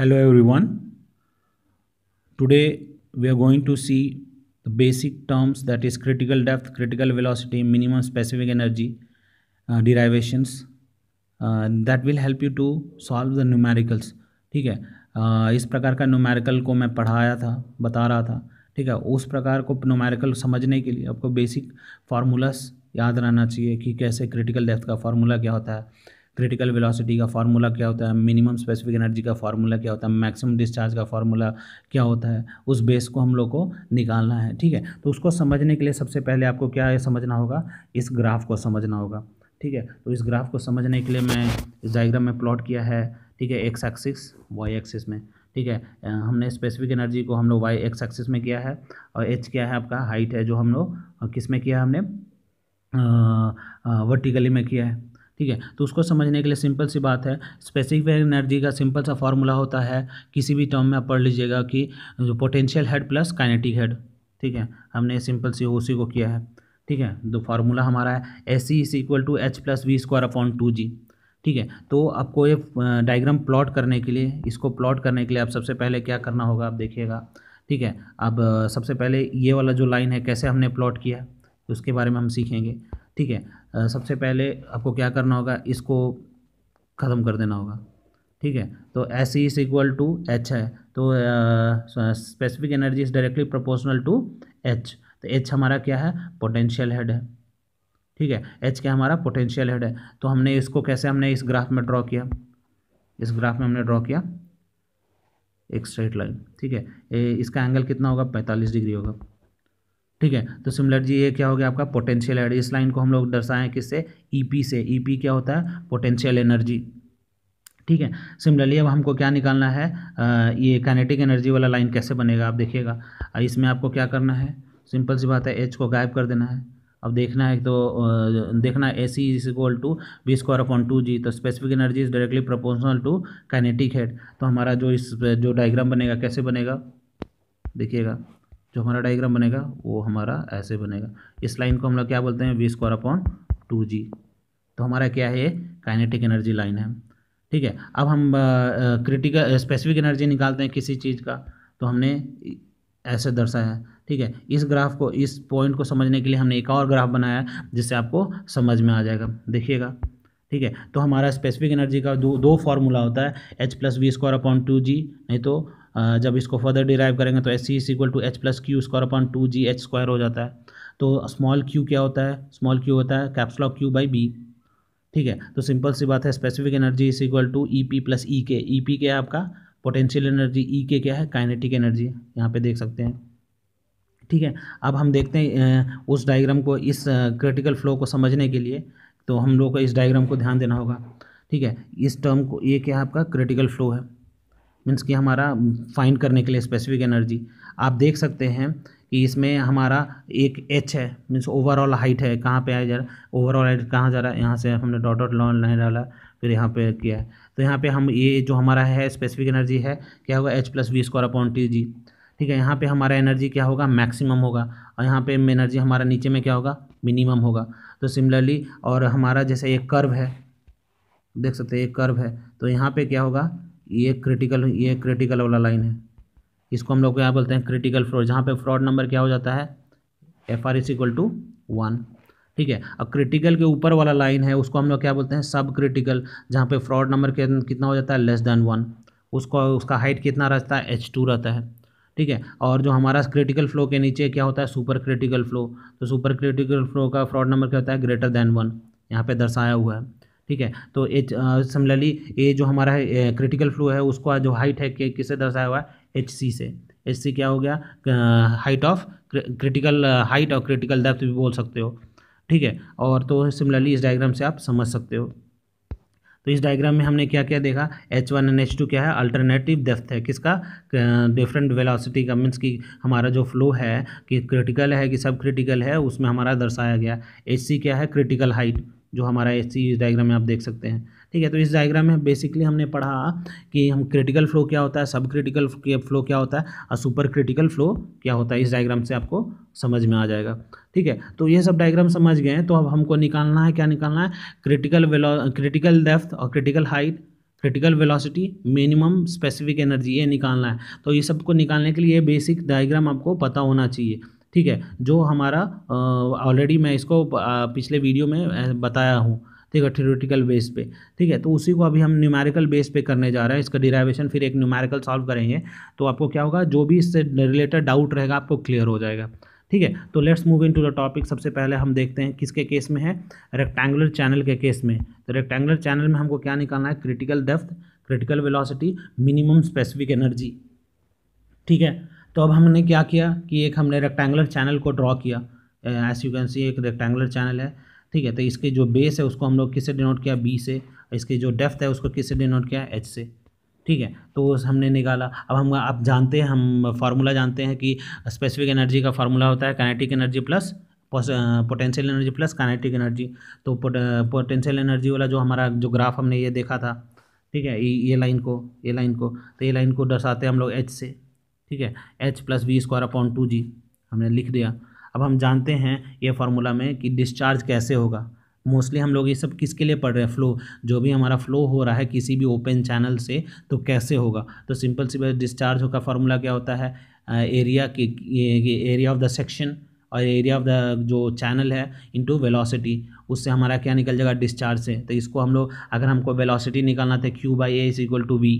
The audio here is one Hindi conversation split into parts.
hello everyone today we are going to see the basic terms that is critical depth critical velocity minimum specific energy uh, derivations uh, that will help you to solve the numericals ठीक है uh, इस प्रकार का न्यूमेरिकल को मैं पढ़ाया था बता रहा था ठीक है उस प्रकार को न्यूमेरिकल समझने के लिए आपको बेसिक फार्मूलास याद रहना चाहिए कि कैसे क्रिटिकल डेप्थ का फार्मूला क्या होता है क्रिटिकल वेलोसिटी का फार्मूला क्या होता है मिनिमम स्पेसिफिक एनर्जी का फार्मूला क्या होता है मैक्सिमम डिस्चार्ज का फार्मूला क्या होता है उस बेस को हम लोग को निकालना है ठीक है तो उसको समझने के लिए सबसे पहले आपको क्या समझना होगा इस ग्राफ को समझना होगा ठीक है तो इस ग्राफ को समझने के लिए मैं इस डाइग्राम में प्लॉट किया है ठीक है एक्स एक्सिस वाई एक्सिस में ठीक है हमने स्पेसिफिक एनर्जी को हम लोग वाई एक्स एक्सिस में किया है और एच क्या है आपका हाइट है जो हम लोग किस में किया हमने वर्टिकली में किया है ठीक है तो उसको समझने के लिए सिंपल सी बात है स्पेसिफिक एनर्जी का सिंपल सा फॉर्मूला होता है किसी भी टर्म में आप पढ़ लीजिएगा कि जो potential head plus kinetic head ठीक है हमने सिंपल सी उसी को किया है ठीक है तो फार्मूला हमारा है S C is equal to H plus V square upon two G ठीक है तो आपको ये डायग्राम प्लॉट करने के लिए इसको प्लॉट करने के लिए आप सबसे पहले क्या करना होगा आप देखिएगा ठीक है अब सबसे पहले ये वाला जो लाइन है कैसे हमने प्लॉट किया उसके बारे में हम सीखेंगे ठीक है सबसे पहले आपको क्या करना होगा इसको ख़त्म कर देना होगा ठीक है तो S is equal to H है तो specific energy is directly proportional to H तो एच हमारा क्या है पोटेंशियल हेड है ठीक है एच क्या हमारा पोटेंशियल हेड है तो हमने इसको कैसे हमने इस ग्राफ में ड्रॉ किया इस ग्राफ में हमने ड्रॉ किया एक स्ट्रेट लाइन ठीक है ए, इसका एंगल कितना होगा पैंतालीस डिग्री होगा ठीक है तो जी ये क्या हो गया आपका पोटेंशियल एनर्जी इस लाइन को हम लोग दर्शाएं किससे ईपी e से ईपी e क्या होता है पोटेंशियल एनर्जी ठीक है सिमिलरली अब हमको क्या निकालना है आ, ये काइनेटिक एनर्जी वाला लाइन कैसे बनेगा आप देखिएगा इसमें आपको क्या करना है सिंपल सी बात है एच को गायब कर देना है अब देखना है तो देखना है A C is equal to B square upon two G तो specific energy is directly proportional to kinetic head तो हमारा जो इस जो डायग्राम बनेगा कैसे बनेगा देखिएगा जो हमारा डायग्राम बनेगा वो हमारा ऐसे बनेगा इस लाइन को हम लोग क्या बोलते हैं V square upon two G तो हमारा क्या है काइनेटिक एनर्जी लाइन है ठीक है अब हम क्रिटिकल स्पेसिफिक एनर्जी निकालते हैं किसी चीज़ का तो हमने ऐसे दर्शाया है ठीक है इस ग्राफ को इस पॉइंट को समझने के लिए हमने एक और ग्राफ बनाया जिससे आपको समझ में आ जाएगा देखिएगा ठीक है तो हमारा स्पेसिफिक एनर्जी का दो दो फार्मूला होता है H plus V square upon two G नहीं तो जब इसको फर्दर डिराइव करेंगे तो S C is equal to H plus Q square upon two G H square हो जाता है तो स्मॉल क्यू क्या होता है स्मॉल क्यू होता है कैप्सलॉक क्यू बाई बी ठीक है तो सिंपल सी बात है specific energy is equal to E P plus E K E P क्या है आपका पोटेंशियल एनर्जी ई के क्या है काइनेटिक एनर्जी यहाँ पे देख सकते हैं ठीक है अब हम देखते हैं उस डायग्राम को इस क्रिटिकल फ्लो को समझने के लिए तो हम लोग को इस डायग्राम को ध्यान देना होगा ठीक है इस टर्म को ये क्या आपका क्रिटिकल फ्लो है मीन्स कि हमारा फाइंड करने के लिए स्पेसिफिक एनर्जी आप देख सकते हैं कि इसमें हमारा एक एच है मीन्स ओवरऑल हाइट है कहाँ पे आया जा रहा है ओवरऑल हाइट कहाँ जा रहा है यहाँ से हमने डॉट डॉट लॉन लाइन डाला फिर यहाँ पे किया है तो यहाँ पे हम ये जो हमारा है स्पेसिफिक एनर्जी है क्या होगा H plus V square upon T G ठीक है यहाँ पे हमारा एनर्जी क्या होगा मैक्सिमम होगा और यहाँ पे एनर्जी हमारा नीचे में क्या होगा मिनिमम होगा तो सिमिलरली और हमारा जैसे एक कर्व है देख सकते हैं एक कर्व है तो यहाँ पे क्या होगा ये क्रिटिकल ये क्रिटिकल वाला लाइन है इसको हम लोग क्या बोलते हैं क्रिटिकल फ्रॉड जहाँ पे फ्रॉड नंबर क्या हो जाता है F R is equal to one ठीक है अब क्रिटिकल के ऊपर वाला लाइन है उसको हम लोग क्या बोलते हैं सब क्रिटिकल जहाँ पे फ्रॉड नंबर कितना हो जाता है लेस देन वन उसको उसका हाइट कितना रहता है एच टू रहता है ठीक है और जो हमारा क्रिटिकल फ्लो के नीचे क्या होता है सुपर क्रिटिकल फ्लो तो सुपर क्रिटिकल फ्लो का फ्रॉड नंबर क्या होता है ग्रेटर देन वन यहाँ पे दर्शाया हुआ है ठीक है तो एच सिमिलरली ये जो हमारा है क्रिटिकल फ्लो है उसका जो हाइट है कि, किससे दर्शाया हुआ है एच सी से एच सी क्या हो गया हाइट ऑफ क्रिटिकल हाइट और क्रिटिकल डेप्थ भी बोल सकते हो ठीक है और तो सिमिलरली इस डायग्राम से आप समझ सकते हो तो इस डायग्राम में हमने क्या क्या देखा H one and H two क्या है अल्टरनेटिव डेफ्थ है किसका डिफरेंट वेलोसिटी का मीन्स कि हमारा जो फ्लो है कि क्रिटिकल है कि सब क्रिटिकल है उसमें हमारा दर्शाया गया एच सी क्या है क्रिटिकल हाइट जो हमारा ऐसी इस डायग्राम में आप देख सकते हैं ठीक है तो इस डायग्राम में बेसिकली हमने पढ़ा कि हम क्रिटिकल फ्लो क्या होता है सब क्रिटिकल फ्लो क्या होता है और सुपर क्रिटिकल फ्लो क्या होता है इस डायग्राम से आपको समझ में आ जाएगा ठीक है तो ये सब डायग्राम समझ गए हैं तो अब हमको निकालना है क्या निकालना है क्रिटिकल वेलो क्रिटिकल डेफ्थ और critical height critical velocity minimum specific energy ये निकालना है तो ये सबको निकालने के लिए बेसिक डायग्राम आपको पता होना चाहिए ठीक है जो हमारा ऑलरेडी मैं इसको पिछले वीडियो में बताया हूँ ठीक है थ्योरेटिकल बेस पे ठीक है तो उसी को अभी हम न्यूमेरिकल बेस पे करने जा रहे हैं इसका डिराइवेशन फिर एक न्यूमेरिकल सॉल्व करेंगे तो आपको क्या होगा जो भी इससे रिलेटेड डाउट रहेगा आपको क्लियर हो जाएगा ठीक है तो let's move into the topic सबसे पहले हम देखते हैं किसके केस में है रेक्टेंगुलर चैनल के केस में तो रेक्टेंगुलर चैनल में हमको क्या निकालना है critical depth critical velocity minimum specific energy ठीक है तो अब हमने क्या किया कि एक हमने रेक्टेंगुलर चैनल को ड्रॉ किया एस यू कैन सी एक रेक्टेंगुलर चैनल है ठीक है तो इसके जो बेस है उसको हम लोग किससे डिनोट किया बी से इसके जो डेफ्थ है उसको किससे डिनोट किया एच से ठीक है तो हमने निकाला अब हम आप जानते हैं हम फार्मूला जानते हैं कि स्पेसिफिक एनर्जी का फार्मूला होता है kinetic energy plus potential energy plus kinetic energy तो पोटेंशियल एनर्जी uh, वाला जो हमारा जो ग्राफ हमने ये देखा था ठीक है ये लाइन को ये लाइन को तो ये लाइन को दर्शाते हैं हम लोग एच से ठीक है H plus V square upon two G हमने लिख दिया अब हम जानते हैं ये फार्मूला में कि डिस्चार्ज कैसे होगा मोस्टली हम लोग ये सब किसके लिए पढ़ रहे हैं फ्लो जो भी हमारा फ्लो हो रहा है किसी भी ओपन चैनल से तो कैसे होगा तो सिंपल सी डिस्चार्ज का फार्मूला क्या होता है एरिया के एरिया ऑफ द सेक्शन और एरिया ऑफ द जो चैनल है इनटू वेलोसिटी उससे हमारा क्या निकल जाएगा डिस्चार्ज से तो इसको हम लोग अगर हमको वेलोसिटी निकालना था Q by A is equal to V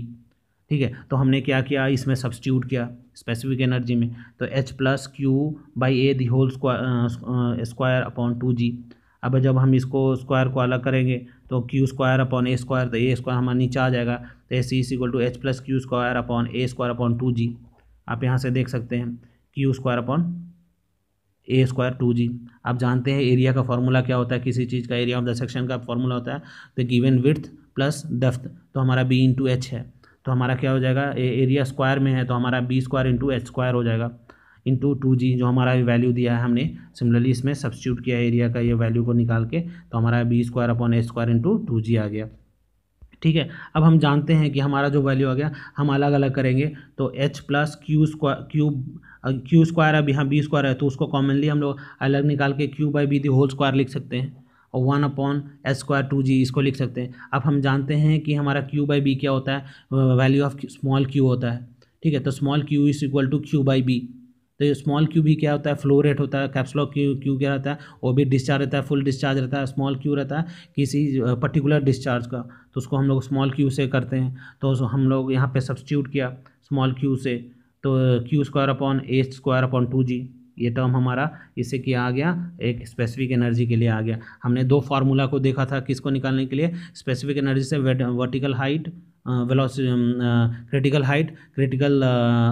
ठीक है तो हमने क्या किया इसमें सब्सटीट्यूट किया स्पेसिफिक एनर्जी में तो H plus Q by A the whole square upon two G अब जब हम इसको स्क्वायर को अलग करेंगे तो Q square upon A square तो ए स्क्वायर हमारा नीचे आ जाएगा तो A C equal to H plus Q square upon A square upon two G आप यहाँ से देख सकते हैं Q square upon A square two G आप जानते हैं एरिया का फॉर्मूला क्या होता है किसी चीज़ का एरिया ऑफ द सेक्शन का फॉर्मूला होता है the given with plus depth तो हमारा बी इंटू एच है तो हमारा क्या हो जाएगा ए, एरिया स्क्वायर में है तो हमारा B square into H square हो जाएगा इंटू टू जी जो हमारा वैल्यू दिया है हमने सिमिलरली इसमें सब्सिट्यूट किया एरिया का ये वैल्यू को निकाल के तो हमारा B square upon H square into two G आ गया ठीक है अब हम जानते हैं कि हमारा जो वैल्यू आ गया हम अलग अलग करेंगे तो H plus Q square cube Q square अब यहाँ बी स्क्वायर है तो उसको कॉमनली हम लोग अलग निकाल के Q by B the whole square लिख सकते हैं और one upon S square two G इसको लिख सकते हैं अब हम जानते हैं कि हमारा क्यू बाई बी क्या होता है वैल्यू ऑफ स्मॉल क्यू होता है ठीक है तो small Q is equal to Q by B तो ये स्मॉल क्यू भी क्या होता है फ्लो रेट होता है कैप्सुलर क्यू क्यू क्या रहता है वो भी डिस्चार्ज रहता है फुल डिस्चार्ज रहता है स्मॉल क्यू रहता है किसी पर्टिकुलर डिस्चार्ज का तो उसको हम लोग स्मॉल क्यू से करते हैं तो हम लोग यहाँ पे सब्सिट्यूट किया स्मॉल क्यू से तो Q square upon A square upon two G ये टर्म हमारा इससे क्या आ गया एक स्पेसिफिक एनर्जी के लिए आ गया हमने दो फार्मूला को देखा था किसको निकालने के लिए स्पेसिफिक एनर्जी से vertical height critical height critical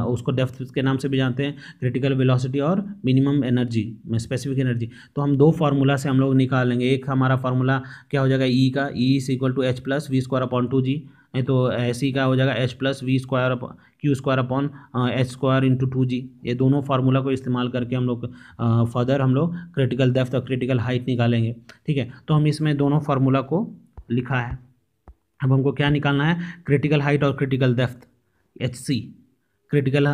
उसको डेफ्थ के नाम से भी जानते हैं क्रिटिकल वेलोसिटी और मिनिमम एनर्जी स्पेसिफिक एनर्जी तो हम दो फार्मूला से हम लोग निकालेंगे एक हमारा फार्मूला क्या हो जाएगा ई e का E is equal to H plus V square upon two G नहीं तो ऐसी का हो जाएगा H plus V square Q square upon H square into two G ये दोनों फार्मूला को इस्तेमाल करके हम लोग फर्दर uh, हम लोग क्रिटिकल डेफ्थ और क्रिटिकल हाइट निकालेंगे ठीक है तो हम इसमें दोनों फार्मूला को लिखा है अब हमको क्या निकालना है क्रिटिकल हाइट और critical depth H C critical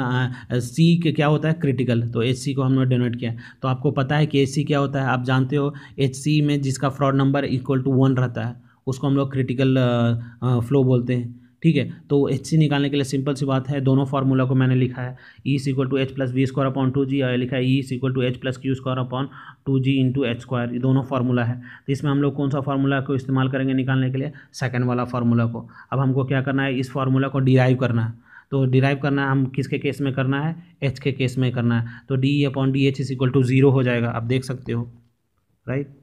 C के क्या होता है क्रिटिकल तो एच सी को हमने डोनेट किया तो आपको पता है कि एच सी क्या होता है आप जानते हो एच सी में जिसका Froude number equal to one रहता है उसको हम लोग क्रिटिकल फ्लो uh, uh, बोलते हैं ठीक है तो एच सी निकालने के लिए सिंपल सी बात है दोनों फार्मूला को मैंने लिखा है E is equal to H plus V square upon two G और लिखा है E is equal to H plus Q square upon two G into H square ये दोनों फार्मूला है तो इसमें हम लोग कौन सा फार्मूला को इस्तेमाल करेंगे निकालने के लिए सेकेंड वाला फार्मूला को अब हमको क्या करना है इस फार्मूला को डिराइव करना है तो डिराइव करना है हम किसके केस में करना है एच के केस में करना है तो D E upon D H is equal to zero हो जाएगा आप देख सकते हो राइट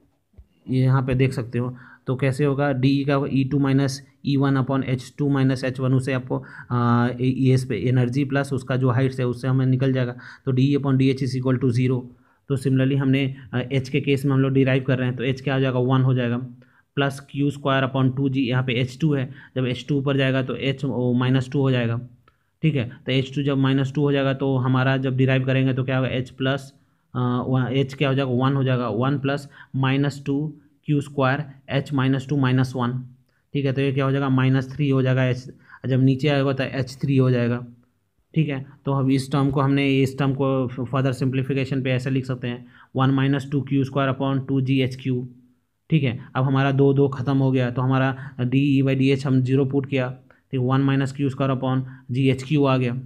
ये यहाँ पे देख सकते हो तो कैसे होगा डी का E two minus E one upon H two minus H one उसे आपको ई एस पे एनर्जी प्लस उसका जो हाइट्स है उससे हमें निकल जाएगा तो D upon D H is equal to zero तो सिमिलरली हमने एच के केस में हम लोग डिराइव कर रहे हैं तो एच क्या आ जाएगा वन हो जाएगा plus Q square upon two G यहाँ पे एच टू है जब एच टू ऊपर जाएगा तो एच माइनस टू हो जाएगा ठीक है तो एच टू जब माइनस टू हो जाएगा तो हमारा जब डिराइव करेंगे तो क्या होगा एच प्लस एच क्या हो जाएगा वन हो जाएगा one plus minus two Q square H minus two minus one ठीक है तो ये क्या हो जाएगा माइनस थ्री हो जाएगा एच जब नीचे आएगा तो एच थ्री हो जाएगा ठीक है तो अब इस टर्म को हमने इस टर्म को फर्दर सिंप्लीफिकेशन पे ऐसे लिख सकते हैं one minus two Q square upon two G H Q ठीक है अब हमारा दो दो खत्म हो गया तो हमारा D E by D H हम जीरो पुट किया ठीक one minus Q square upon G H Q आ गया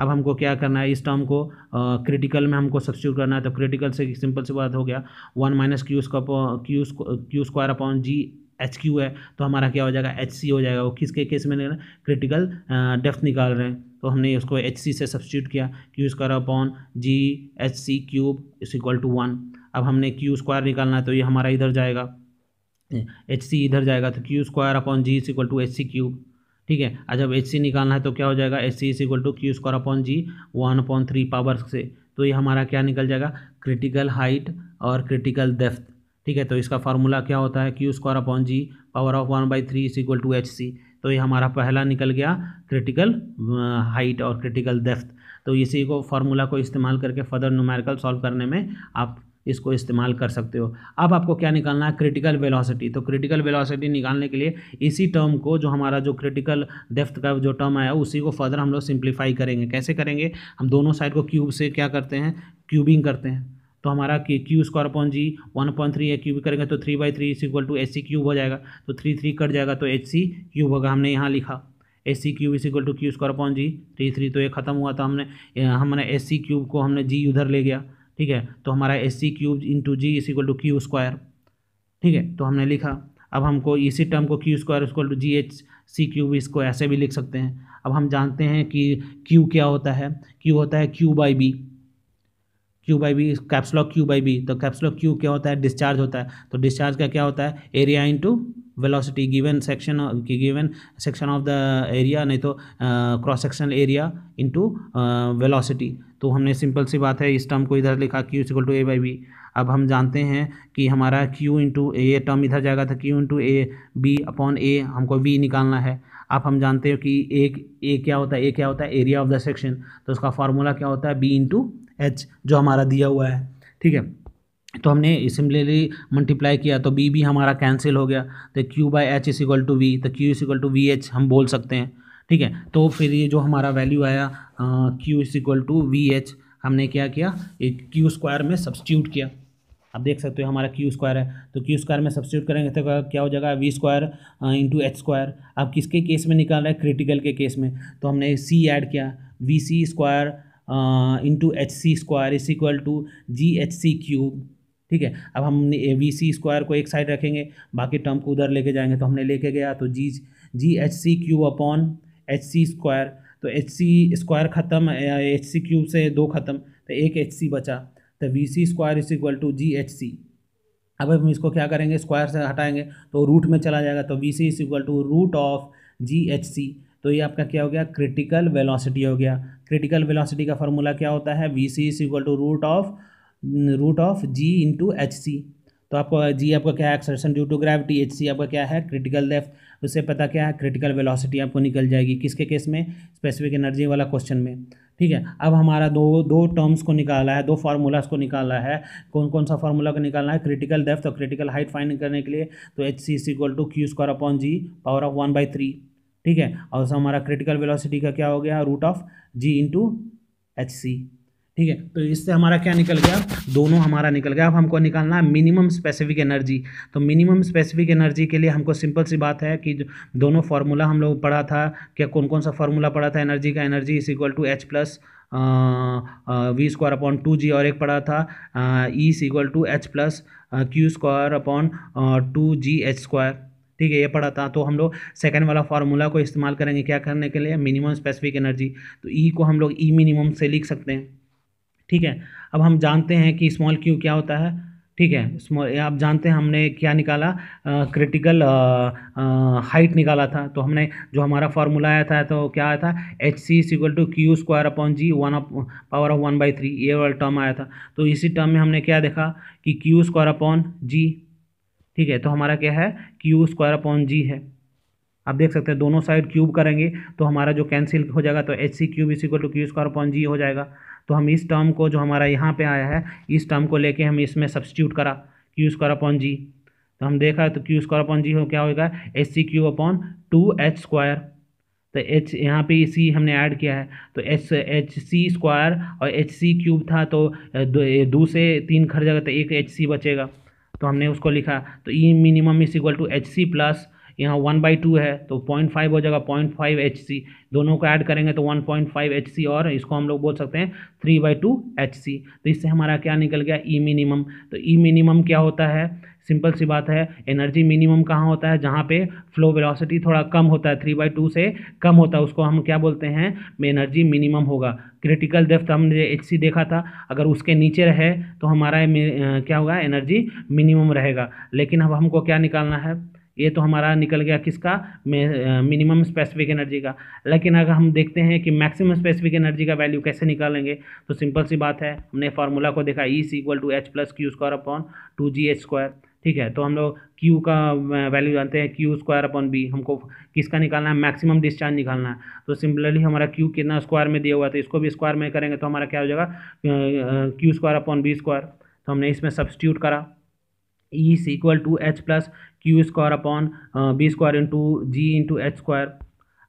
अब हमको क्या करना है इस टर्म को क्रिटिकल में हमको सब्सिट्यूट करना है तो क्रिटिकल से सिंपल सी बात हो गया one minus Q square Q Q square upon G H Q है तो हमारा क्या हो जाएगा एच सी हो जाएगा वो किसके केस में लेना क्रिटिकल डेफ्थ निकाल रहे हैं तो हमने उसको एच सी से सब्सिट्यूट किया Q square upon G H C cube is equal to one अब हमने क्यू स्क्वायर निकालना है तो ये हमारा इधर जाएगा एच सी इधर जाएगा तो Q square upon G is equal to H C cube ठीक है और जब एच सी निकालना है तो क्या हो जाएगा H C is equal to Q square upon G one upon three power से तो ये हमारा क्या निकल जाएगा क्रिटिकल हाइट और क्रिटिकल डेफ्थ ठीक है तो इसका फार्मूला क्या होता है Q square upon G power of one by three is equal to H C तो ये हमारा पहला निकल गया क्रिटिकल हाइट और क्रिटिकल डेफ्थ तो इसी को फार्मूला को इस्तेमाल करके फर्दर नुमेरिकल सॉल्व करने में आप इसको इस्तेमाल कर सकते हो अब आपको क्या निकालना है क्रिटिकल वेलोसिटी तो क्रिटिकल वेलोसिटी निकालने के लिए इसी टर्म को जो हमारा जो क्रिटिकल डेफ्थ का जो टर्म आया उसी को फर्दर हम लोग सिंप्लीफाई करेंगे कैसे करेंगे हम दोनों साइड को क्यूब से क्या करते हैं क्यूबिंग करते हैं तो हमारा Q square upon G one point three है क्यूब करेंगे तो three by three is equal to H C cube हो जाएगा तो थ्री थ्री कट जाएगा तो एच सी क्यूब होगा हमने यहाँ लिखा S C cube is equal to Q square upon G three three तो ये खत्म हुआ था हमने हमने एस सी क्यूब को हमने जी उधर ले गया ठीक है तो हमारा S C cube into G is equal to Q square ठीक है तो हमने लिखा अब हमको इसी टर्म को Q square equal to G H C cube इसको ऐसे भी लिख सकते हैं अब हम जानते हैं कि क्यू क्या होता है क्यू होता है Q by B Q by B caps lock Q by B तो कैप्सलॉक क्यू क्या होता है डिस्चार्ज होता है तो डिस्चार्ज का क्या होता है area into velocity given section given section of the area नहीं तो cross section area into velocity तो हमने सिंपल सी बात है इस टर्म को इधर लिखा Q equal to A by B अब हम जानते हैं कि हमारा क्यू इंटू ए टर्म इधर जाएगा था Q into A B upon A हमको वी निकालना है अब हम जानते हो कि एक ए क्या होता है ए क्या होता है एरिया ऑफ द सेक्शन तो उसका फार्मूला क्या होता है बी इंटू एच जो हमारा दिया हुआ है ठीक है तो हमने सिमिलरली मल्टीप्लाई किया तो बी भी हमारा कैंसिल हो गया तो Q by H is equal to V तो Q is equal to V H हम बोल सकते हैं ठीक है तो फिर ये जो हमारा वैल्यू आया Q is equal to V H हमने क्या किया एक क्यू स्क्वायर में सब्सिट्यूट किया आप देख सकते हो हमारा क्यू स्क्वायर है तो क्यू स्क्वायर में सब्सिट्यूट करेंगे तो क्या हो जाएगा V square into H square अब किसके केस में निकाल रहे हैं क्रिटिकल के केस में तो हमने सी ऐड किया V C square into H C square is equal to G H C cube ठीक है अब हम ए वी सी स्क्वायर को एक साइड रखेंगे बाकी टर्म को उधर लेके जाएंगे तो हमने लेके गया तो G G H C Q upon H C square तो एच सी स्क्वायर ख़त्म एच सी क्यू से दो ख़त्म तो एक एच सी बचा तो V C square is equal to G H C अब हम इसको क्या करेंगे स्क्वायर से हटाएंगे तो रूट में चला जाएगा तो V C is equal to root of G H C तो ये आपका क्या हो गया क्रिटिकल वेलोसिटी हो गया क्रिटिकल वेलोसिटी का फार्मूला क्या होता है V C is equal to root of root of G into H C तो आपको जी आपका क्या है acceleration due to gravity H C आपका क्या है क्रिटिकल डेफ उससे पता क्या है क्रिटिकल वेलोसिटी आपको निकल जाएगी किसके केस में स्पेसिफिक एनर्जी वाला क्वेश्चन में ठीक है अब हमारा दो दो टर्म्स को निकाला है दो फार्मूलाज को निकाला है कौन कौन सा फार्मूला को निकालना है क्रिटिकल डेफ्थ और क्रिटिकल हाइट फाइंड करने के लिए तो H C is equal to Q square upon G power of one by three ठीक है और हमारा क्रिटिकल वेलोसिटी का क्या हो गया root of G into H C ठीक है तो इससे हमारा क्या निकल गया दोनों हमारा निकल गया अब हमको निकालना है मिनिमम स्पेसिफिक एनर्जी तो मिनिमम स्पेसिफिक एनर्जी के लिए हमको सिंपल सी बात है कि दोनों फार्मूला हम लोग पढ़ा था क्या कौन कौन सा फार्मूला पढ़ा था एनर्जी का energy is equal to H plus V square upon two G और एक पढ़ा था E is equal to H plus Q square upon two G H square ठीक है ये पढ़ा था तो हम लोग सेकेंड वाला फार्मूला को इस्तेमाल करेंगे क्या करने के लिए मिनिमम स्पेसिफिक एनर्जी तो ई e को हम लोग ई e मिनिमम से लिख सकते हैं ठीक है अब हम जानते हैं कि स्मॉल क्यू क्या होता है ठीक है स्मॉल आप जानते हैं हमने क्या निकाला क्रिटिकल हाइट निकाला था तो हमने जो हमारा फार्मूला आया था तो क्या आया था H C equal to Q square upon G one of power of one by three ये वाला टर्म आया था तो इसी टर्म में हमने क्या देखा कि क्यू स्क्वायर अपॉन जी ठीक है तो हमारा क्या है क्यू स्क्वायर अपॉन जी है आप देख सकते हैं दोनों साइड क्यूब करेंगे तो हमारा जो कैंसिल हो जाएगा तो H C cube is equal to Q square upon G हो जाएगा तो हम इस टर्म को जो हमारा यहाँ पे आया है इस टर्म को लेके हम इसमें सब्सिट्यूट करा क्यू स्क्वायर अपॉन जी तो हम देखा तो क्यू स्क्वायर अपॉन जी हो क्या होगा H C Q upon two H square तो एच यहाँ पे सी हमने ऐड किया है तो एच एच सी स्क्वायर और एच सी क्यूब था तो दो से तीन खर जाएगा तो एक एच सी बचेगा तो हमने उसको लिखा तो E minimum is equal to H C plus यहाँ वन बाई टू है तो पॉइंट फाइव हो जाएगा पॉइंट फाइव एच सी दोनों को ऐड करेंगे तो one point five H C और इसको हम लोग बोल सकते हैं three by two H C तो इससे हमारा क्या निकल गया ई e मिनिमम तो ई e मिनिमम क्या होता है सिंपल सी बात है एनर्जी मिनिमम कहाँ होता है जहाँ पे फ्लो वेलोसिटी थोड़ा कम होता है थ्री बाई टू से कम होता है उसको हम क्या बोलते हैं एनर्जी मिनिमम होगा क्रिटिकल डेफ्थ हमने एच सी देखा था अगर उसके नीचे रहे तो हमारा क्या होगा एनर्जी मिनिमम रहेगा लेकिन अब हमको क्या निकालना है ये तो हमारा निकल गया किसका मिनिमम स्पेसिफिक एनर्जी का लेकिन अगर हम देखते हैं कि मैक्सिमम स्पेसिफिक एनर्जी का वैल्यू कैसे निकालेंगे तो सिंपल सी बात है हमने फार्मूला को देखा E C equal to H plus Q square upon two G H square ठीक है तो हम लोग क्यू का वैल्यू जानते हैं क्यू स्क्वायर अपॉन बी हमको किसका निकालना है मैक्सिमम डिस्चार्ज निकालना है तो सिंपलरली हमारा क्यू कितना स्क्वायर में दिया हुआ तो इसको भी स्क्वायर में करेंगे तो हमारा क्या हो जाएगा Q square upon B square तो हमने इसमें सब्सिट्यूट करा E equal to H plus Q square upon B square into G into H square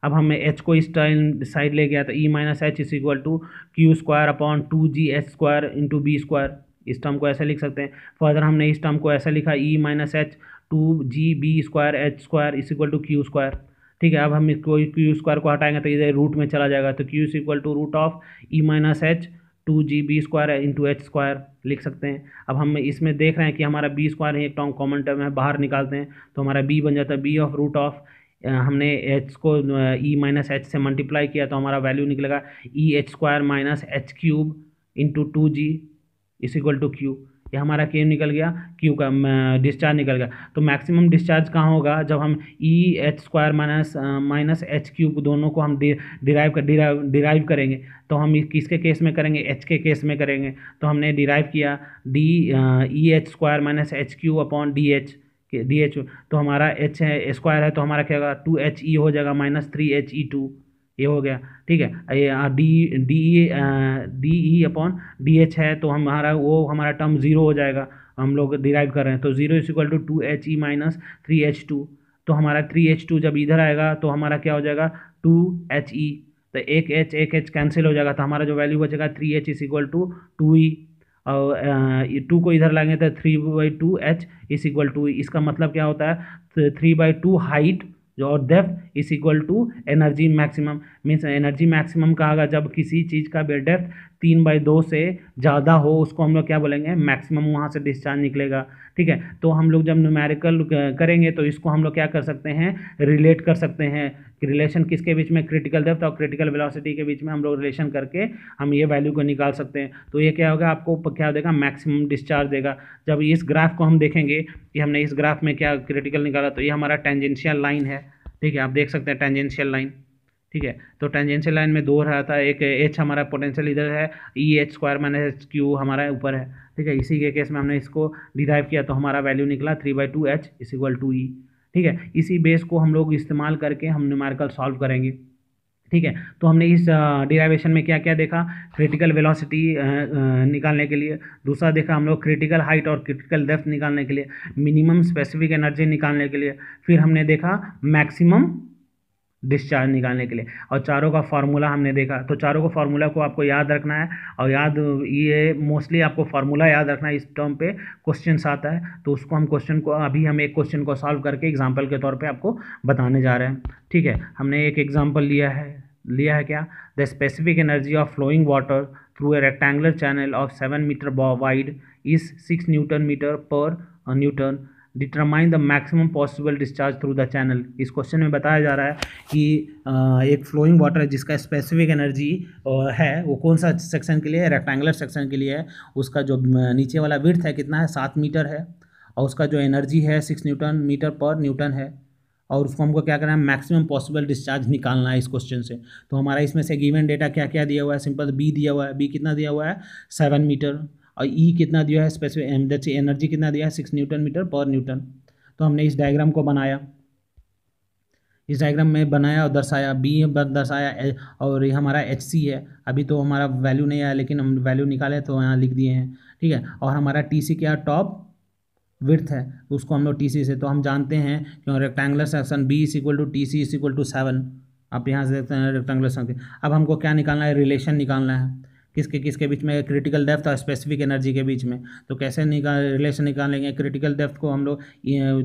अब हमें एच को इस टाइम साइड ले गया तो E minus H is equal to Q square upon two G H square into B square इस टर्म को ऐसे लिख सकते हैं फर्दर हमने इस टर्म को ऐसा लिखा E minus H two G B square H square is equal to Q square ठीक है अब हम इसको क्यू स्क्वायर को हटाएंगे तो इधर रूट में चला जाएगा तो Q is equal to root of E minus H two G B square है इंटू एच स्क्वायर लिख सकते हैं अब हम इसमें देख रहे हैं कि हमारा बी स्क्वायर है एक टॉन्ग कॉमन टर्म है बाहर निकालते हैं तो हमारा बी बन जाता है बी ऑफ रूट ऑफ हमने एच को ई माइनस एच से मल्टीप्लाई किया तो हमारा वैल्यू निकलेगा E H square minus H cube into two G is equal to Q ये हमारा के निकल गया क्यू का डिस्चार्ज निकल गया तो मैक्सिमम डिस्चार्ज कहाँ होगा जब हम E H square minus minus H cube दोनों को हम डिराइव कर डिराइव करेंगे तो हम किसके केस में करेंगे एच के केस में करेंगे तो हमने डिराइव किया D E H square minus H Q upon D H D H तो हमारा एच है स्क्वायर है तो हमारा क्या होगा टू एच ई हो जाएगा minus three H E two ये हो गया ठीक है ये D D E D E upon D H है तो हमारा वो हमारा टर्म जीरो हो जाएगा हम लोग डिराइव कर रहे हैं तो zero is equal to two H E minus three H two तो हमारा थ्री एच टू जब इधर आएगा तो हमारा क्या हो जाएगा टू एच ई तो एक एच एक एच कैंसिल हो जाएगा तो हमारा जो वैल्यू बचेगा three H is equal to two E और टू को इधर लाएंगे तो three by two H is equal to इसका मतलब क्या होता है थ्री बाई टू हाइट और depth is equal to energy maximum means energy maximum का आगा जब किसी चीज़ का डेप्थ तीन बाई दो से ज़्यादा हो उसको हम लोग क्या बोलेंगे मैक्सिमम वहाँ से डिस्चार्ज निकलेगा ठीक है तो हम लोग जब न्यूमेरिकल करेंगे तो इसको हम लोग क्या कर सकते हैं रिलेट कर सकते हैं कि रिलेशन किसके बीच में क्रिटिकल डेप्थ और क्रिटिकल वेलोसिटी के बीच में हम लोग रिलेशन करके हम ये वैल्यू को निकाल सकते हैं तो ये क्या होगा आपको क्या देगा मैक्सिमम डिस्चार्ज देगा जब इस ग्राफ को हम देखेंगे कि हमने इस ग्राफ में क्या क्रिटिकल निकाला तो ये हमारा टेंजेंशियल लाइन है ठीक है आप देख सकते हैं टेंजेंशियल लाइन ठीक है तो टेंजेंशियल लाइन में दो रहा था एक एच हमारा पोटेंशियल इधर है E H square minus H Q हमारा ऊपर है ठीक है इसी के केस में हमने इसको डिराइव किया तो हमारा वैल्यू निकला three by two H is equal to E ठीक है इसी बेस को हम लोग इस्तेमाल करके हम न्यूमारिकल सॉल्व करेंगे ठीक है तो हमने इस डिराइवेशन में क्या क्या देखा क्रिटिकल वेलोसिटी निकालने के लिए दूसरा देखा हम लोग क्रिटिकल हाइट और क्रिटिकल डेप्थ निकालने के लिए मिनिमम स्पेसिफिक एनर्जी निकालने के लिए फिर हमने देखा मैक्सिमम डिस्चार्ज निकालने के लिए और चारों का फार्मूला हमने देखा तो चारों का फार्मूला को आपको याद रखना है और याद ये मोस्टली आपको फार्मूला याद रखना है इस टर्म पे क्वेश्चन आता है तो उसको हम क्वेश्चन को अभी हम एक क्वेश्चन को सॉल्व करके एग्जाम्पल के तौर पर आपको बताने जा रहे हैं ठीक है हमने एक एग्जाम्पल लिया है लिया है क्या the specific energy of flowing water through a rectangular channel of seven metre wide is six newton metre per newton determine the maximum possible discharge through the channel इस क्वेश्चन में बताया जा रहा है कि एक फ्लोइंग वाटर है जिसका स्पेसिफिक एनर्जी है वो कौन सा सेक्शन के लिए है रेक्टेंगुलर सेक्शन के लिए है उसका जो नीचे वाला विर्थ है कितना है सात मीटर है और उसका जो एनर्जी है six newton metre per newton है और उसको हमको क्या करना है मैक्सिमम पॉसिबल डिस्चार्ज निकालना है इस क्वेश्चन से तो हमारा इसमें से गिवन डेटा क्या क्या दिया हुआ है सिंपल बी दिया हुआ है बी कितना दिया हुआ है सेवन मीटर और ई e कितना दिया है स्पेसिफिक एनर्जी कितना दिया है six newton metre per newton तो हमने इस डायग्राम को बनाया इस डायग्राम में बनाया और दर्शाया बी दर्शाया और ये हमारा एच सी है अभी तो हमारा वैल्यू नहीं आया लेकिन हम वैल्यू निकाले तो यहाँ लिख दिए हैं ठीक है और हमारा टी सी क्या टॉप विर्थ है उसको हम लोग टी सी से तो हम जानते हैं क्यों rectangular section B is equal to T C is equal to seven आप यहाँ से देखते हैं रेक्टेंगुलर सेक्शन अब हमको क्या निकालना है रिलेशन निकालना है किसके किसके बीच में क्रिटिकल डेप्थ और स्पेसिफिक एनर्जी के बीच में तो कैसे निकाल रिलेशन निकालेंगे क्रिटिकल डेप्थ को हम लोग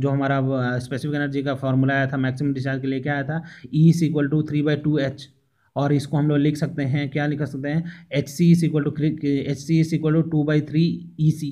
जो हमारा स्पेसिफिक एनर्जी का फॉर्मूला आया था मैक्सिमम डिस्चार्ज के लिए क्या आया था E is equal to three by two H और इसको हम लोग लिख सकते हैं क्या लिख सकते हैं H C is equal to H C is equal to two by three E C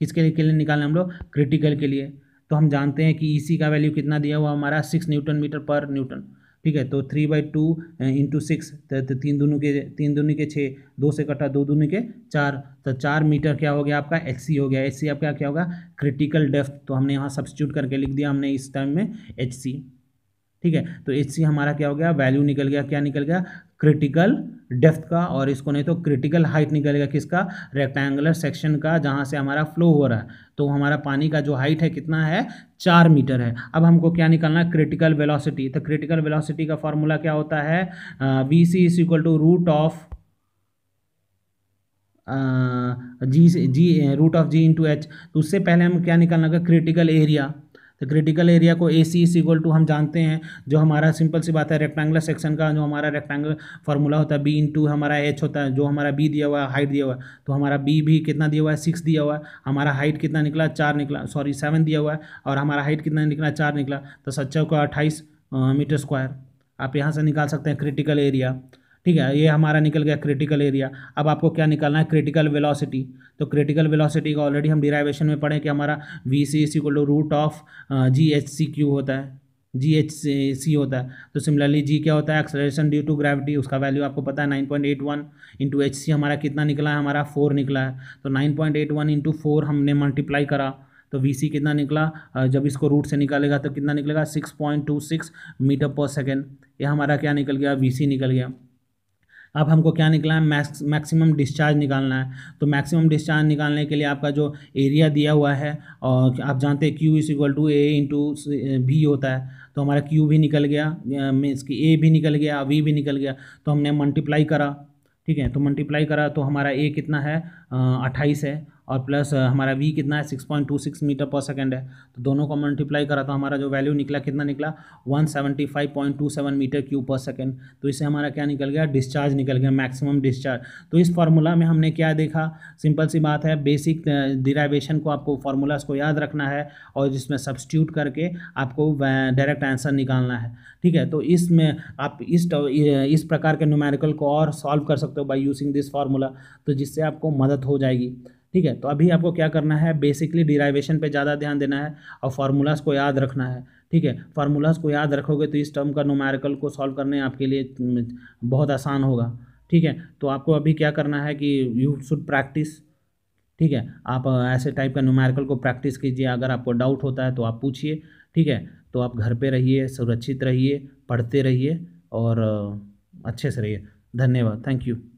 किसके लिए के लिए निकालें हम लोग क्रिटिकल के लिए तो हम जानते हैं कि ई e सी का वैल्यू कितना दिया हुआ हमारा six newton metre per newton ठीक है तो three by two into six तीन दोनों के तीन दोनों के छः दो से कटा दो दोनों के चार तो चार मीटर क्या हो गया आपका एच सी हो गया एच सी आपका क्या होगा क्रिटिकल डेफ्थ तो हमने यहाँ सब्सिट्यूट करके लिख दिया हमने इस टाइम में एच सी ठीक है तो एच सी हमारा क्या हो गया वैल्यू निकल गया क्या निकल गया क्रिटिकल डेफ्थ का और इसको नहीं तो क्रिटिकल हाइट निकलेगा किसका रेक्टेंगुलर सेक्शन का जहाँ से हमारा फ्लो हो रहा है तो हमारा पानी का जो हाइट है कितना है चार मीटर है अब हमको क्या निकालना है क्रिटिकल वेलोसिटी तो क्रिटिकल वेलोसिटी का फॉर्मूला क्या होता है V C is equal to root of G G root of G into H तो उससे पहले हम क्या निकालना होगा क्रिटिकल एरिया तो क्रिटिकल एरिया को A C is equal to हम जानते हैं जो हमारा सिंपल सी बात है रेक्टेंगुलर सेक्शन का जो हमारा रेक्टेंगुलर फार्मूला होता है बी इन टू हमारा एच होता है जो हमारा बी दिया हुआ है हाइट दिया हुआ है तो हमारा बी भी कितना दिया हुआ है सिक्स दिया हुआ है हमारा हाइट कितना निकला चार निकला सॉरी सेवन दिया हुआ है और हमारा हाइट कितना निकला चार निकला तो सच्चा को अट्ठाईस मीटर स्क्वायर आप यहाँ से निकाल सकते हैं क्रिटिकल एरिया ठीक है ये हमारा निकल गया क्रिटिकल एरिया अब आपको क्या निकालना है क्रिटिकल वेलोसिटी तो क्रिटिकल वेलोसिटी का ऑलरेडी हम डिराइवेशन में पढ़े कि हमारा वी सी सी को two root of G H C Q होता है जी एच सी होता है तो सिमिलरली जी क्या होता है एक्सलरेशन ड्यू टू ग्रेविटी उसका वैल्यू आपको पता है nine point eight one into H C हमारा कितना निकला है हमारा फोर निकला है तो nine point eight one into four हमने मल्टीप्लाई करा तो वी सी कितना निकला जब इसको रूट से निकालेगा तो कितना निकलेगा six point two six metre per second ये हमारा क्या निकल गया वी सी निकल गया अब हमको क्या निकला है मैक्सिमम डिस्चार्ज निकालना है तो मैक्सिमम डिस्चार्ज निकालने के लिए आपका जो एरिया दिया हुआ है और आप जानते हैं Q is equal to A into भी होता है तो हमारा क्यू भी निकल गया मीन्स कि ए भी निकल गया वी भी निकल गया तो हमने मल्टीप्लाई करा ठीक है तो मल्टीप्लाई करा तो हमारा ए कितना है अट्ठाईस है और प्लस हमारा वी कितना है six point two six metre per second है तो दोनों को मल्टीप्लाई करा तो हमारा जो वैल्यू निकला कितना निकला one seventy five point two seven metre cube per second तो इससे हमारा क्या निकल गया डिस्चार्ज निकल गया मैक्सिमम डिस्चार्ज तो इस फार्मूला में हमने क्या देखा सिंपल सी बात है बेसिक डिराइवेशन को आपको फार्मूलाज को याद रखना है और जिसमें सब्सट्यूट करके आपको डायरेक्ट आंसर निकालना है ठीक है तो इसमें आप इस इस प्रकार के न्यूमेरिकल को और सॉल्व कर सकते हो बाई यूजिंग दिस फार्मूला तो जिससे आपको मदद हो जाएगी ठीक है तो अभी आपको क्या करना है बेसिकली डिराइवेशन पे ज़्यादा ध्यान देना है और फार्मूलाज को याद रखना है ठीक है फार्मूलाज को याद रखोगे तो इस टर्म का नोमेरिकल को सॉल्व करने आपके लिए बहुत आसान होगा ठीक है तो आपको अभी क्या करना है कि यू शुड प्रैक्टिस ठीक है आप ऐसे टाइप का न्यूमेरिकल को प्रैक्टिस कीजिए अगर आपको डाउट होता है तो आप पूछिए ठीक है तो आप घर पे रहिए सुरक्षित रहिए पढ़ते रहिए और अच्छे से रहिए धन्यवाद थैंक यू